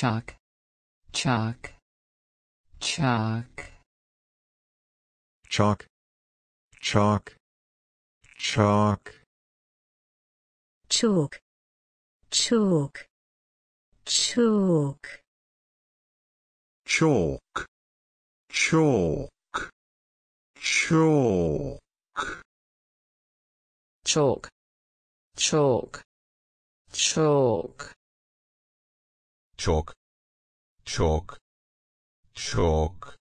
chalk chalk chalk chalk chalk chalk chalk chalk chalk chalk chalk chalk chalk chalk chalk çok çok çok